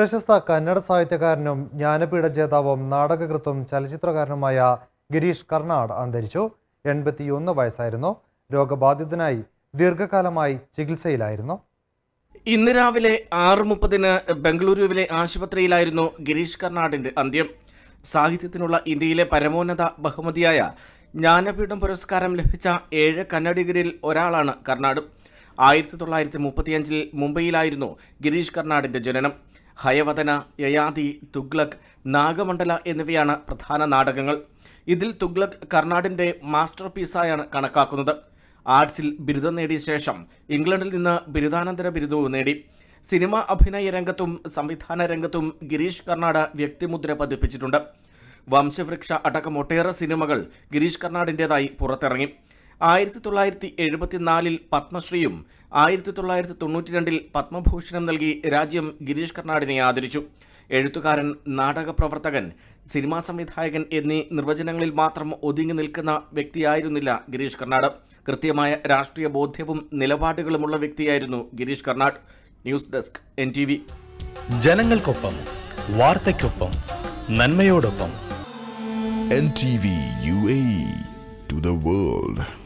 പ്രശസ്ത കന്നഡ സാഹിത്യകാരനും ജ്ഞാനപീഠ ജേതാവും നാടകകൃത്തും ചലച്ചിത്രകാരനുമായ ഗിരീഷ് കർണാട് അന്തരിച്ചു എൺപത്തിയൊന്ന് വയസ്സായിരുന്നു രോഗബാധിതനായി ദീർഘകാലമായി ചികിത്സയിലായിരുന്നു ഇന്ന് രാവിലെ ആറ് മുപ്പതിന് ബംഗളൂരുവിലെ ആശുപത്രിയിലായിരുന്നു ഗിരീഷ് കർണാടിന്റെ അന്ത്യം സാഹിത്യത്തിനുള്ള ഇന്ത്യയിലെ പരമോന്നത ബഹുമതിയായ ജ്ഞാനപീഠം പുരസ്കാരം ലഭിച്ച ഏഴ് കന്നഡികരിൽ ഒരാളാണ് കർണാട് ആയിരത്തി തൊള്ളായിരത്തി മുപ്പത്തിയഞ്ചിൽ മുംബൈയിലായിരുന്നു ഗിരീഷ് കർണാടിന്റെ ജനനം ഹയവതന യയാതി തുഗ്ലക് നാഗമണ്ഡല എന്നിവയാണ് പ്രധാന നാടകങ്ങൾ ഇതിൽ തുഗ്ലക് കർണാടിൻ്റെ മാസ്റ്റർ പീസായാണ് കണക്കാക്കുന്നത് ആർട്സിൽ ബിരുദം നേടിയ ശേഷം ഇംഗ്ലണ്ടിൽ നിന്ന് ബിരുദാനന്തര ബിരുദവും നേടി സിനിമ അഭിനയ രംഗത്തും സംവിധാന രംഗത്തും ഗിരീഷ് കർണാട് വ്യക്തിമുദ്ര പതിപ്പിച്ചിട്ടുണ്ട് വംശവൃക്ഷ അടക്കം ഒട്ടേറെ സിനിമകൾ ഗിരീഷ് കർണാടിൻ്റെതായി പുറത്തിറങ്ങി ആയിരത്തി തൊള്ളായിരത്തി എഴുപത്തിനാലിൽ പത്മശ്രീയും ആയിരത്തി തൊള്ളായിരത്തി തൊണ്ണൂറ്റി രണ്ടിൽ പത്മഭൂഷണം നൽകി രാജ്യം ഗിരീഷ് കർണാടിനെ ആദരിച്ചു എഴുത്തുകാരൻ നാടകപ്രവർത്തകൻ സിനിമാ സംവിധായകൻ എന്നീ നിർവചനങ്ങളിൽ മാത്രം ഒതുങ്ങി നിൽക്കുന്ന വ്യക്തിയായിരുന്നില്ല ഗിരീഷ് കർണാട് കൃത്യമായ രാഷ്ട്രീയ ബോധ്യവും നിലപാടുകളുമുള്ള വ്യക്തിയായിരുന്നു Girish Karnad news desk N T V ജനങ്ങൾക്കൊപ്പം വാർത്തയ്ക്കൊപ്പം നന്മയോടൊപ്പം N T V U A to the world